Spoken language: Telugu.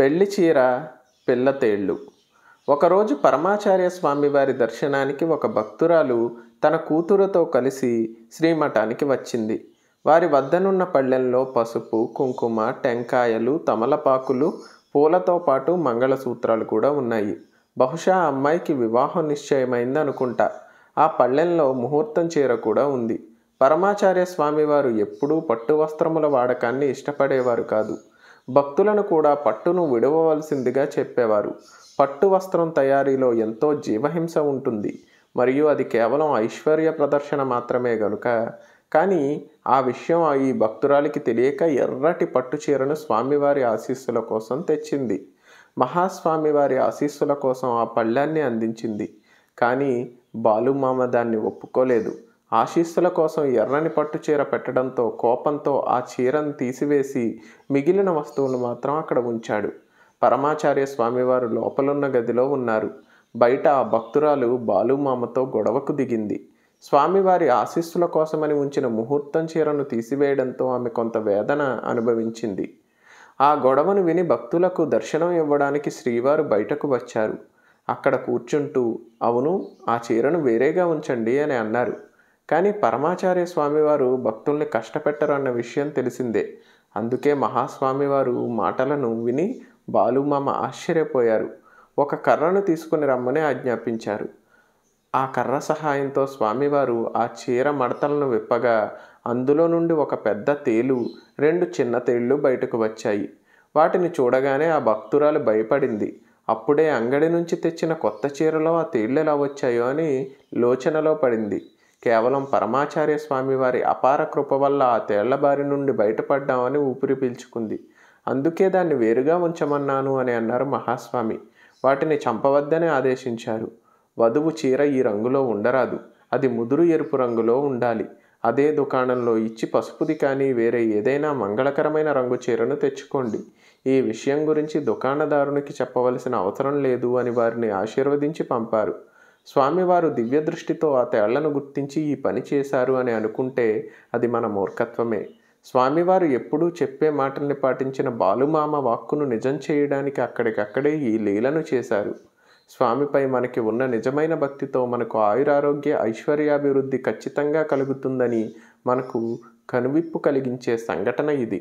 పెళ్లి చీర పిల్ల తేళ్ళు ఒకరోజు పరమాచార్య స్వామివారి దర్శనానికి ఒక భక్తురాలు తన కూతురుతో కలిసి శ్రీమఠానికి వచ్చింది వారి వద్దనున్న పళ్ళెంలో పసుపు కుంకుమ టెంకాయలు తమలపాకులు పూలతో పాటు మంగళసూత్రాలు కూడా ఉన్నాయి బహుశా అమ్మాయికి వివాహం నిశ్చయమైంది అనుకుంటా ఆ పళ్ళెంలో ముహూర్తం చీర కూడా ఉంది పరమాచార్య స్వామివారు ఎప్పుడూ పట్టు వస్త్రముల వాడకాన్ని ఇష్టపడేవారు కాదు భక్తులను కూడా పట్టును విడవవలసిందిగా చెప్పేవారు పట్టు వస్త్రం తయారీలో ఎంతో జీవహింస ఉంటుంది మరియు అది కేవలం ఐశ్వర్య ప్రదర్శన మాత్రమే గనుక కానీ ఆ విషయం ఈ భక్తురాలికి తెలియక ఎర్రటి పట్టు చీరను స్వామివారి ఆశీస్సుల కోసం తెచ్చింది మహాస్వామివారి ఆశీస్సుల కోసం ఆ పళ్ళాన్ని అందించింది కానీ బాలుమామ దాన్ని ఒప్పుకోలేదు ఆశీస్సుల కోసం ఎర్రని పట్టు చీర పెట్టడంతో కోపంతో ఆ చీరను తీసివేసి మిగిలిన వస్తువును మాత్రం అక్కడ ఉంచాడు పరమాచార్య స్వామివారు లోపలున్న గదిలో ఉన్నారు బయట ఆ భక్తురాలు బాలుమామతో గొడవకు దిగింది స్వామివారి ఆశీస్సుల కోసమని ఉంచిన ముహూర్తం చీరను తీసివేయడంతో ఆమె కొంత వేదన అనుభవించింది ఆ గొడవను విని భక్తులకు దర్శనం ఇవ్వడానికి శ్రీవారు బయటకు వచ్చారు అక్కడ కూర్చుంటూ అవును ఆ చీరను వేరేగా ఉంచండి అని అన్నారు కానీ పరమాచార్య స్వామివారు భక్తుల్ని కష్టపెట్టరు అన్న విషయం తెలిసిందే అందుకే మహాస్వామివారు మాటలను విని బాలుమామ ఆశ్చర్యపోయారు ఒక కర్రను తీసుకుని రమ్మని ఆజ్ఞాపించారు ఆ కర్ర సహాయంతో స్వామివారు ఆ చీర మడతలను విప్పగా అందులో నుండి ఒక పెద్ద తేలు రెండు చిన్న తేళ్లు బయటకు వచ్చాయి వాటిని చూడగానే ఆ భక్తురాలు భయపడింది అప్పుడే అంగడి నుంచి తెచ్చిన కొత్త చీరలో ఆ తేళ్ళు ఎలా వచ్చాయో అని లోచనలో పడింది కేవలం పరమాచార్య స్వామి వారి అపార కృప వల్ల ఆ తేళ్లబారి నుండి బయటపడ్డామని ఊపిరి పీల్చుకుంది అందుకే దాన్ని వేరుగా ఉంచమన్నాను అని అన్నారు మహాస్వామి వాటిని చంపవద్దని ఆదేశించారు వధువు చీర ఈ రంగులో ఉండరాదు అది ముదురు ఎరుపు రంగులో ఉండాలి అదే దుకాణంలో ఇచ్చి పసుపుది కానీ వేరే ఏదైనా మంగళకరమైన రంగు చీరను తెచ్చుకోండి ఈ విషయం గురించి దుకాణదారునికి చెప్పవలసిన అవసరం లేదు అని వారిని ఆశీర్వదించి పంపారు స్వామివారు దివ్యదృష్టితో ఆ తేళ్లను గుర్తించి ఈ పని చేశారు అని అనుకుంటే అది మన మూర్ఖత్వమే స్వామివారు ఎప్పుడూ చెప్పే మాటల్ని పాటించిన బాలుమామ వాక్కును నిజం చేయడానికి అక్కడికక్కడే ఈ లీలను చేశారు స్వామిపై మనకి ఉన్న నిజమైన భక్తితో మనకు ఆయురారోగ్య ఐశ్వర్యాభివృద్ధి ఖచ్చితంగా కలుగుతుందని మనకు కనువిప్పు కలిగించే సంఘటన ఇది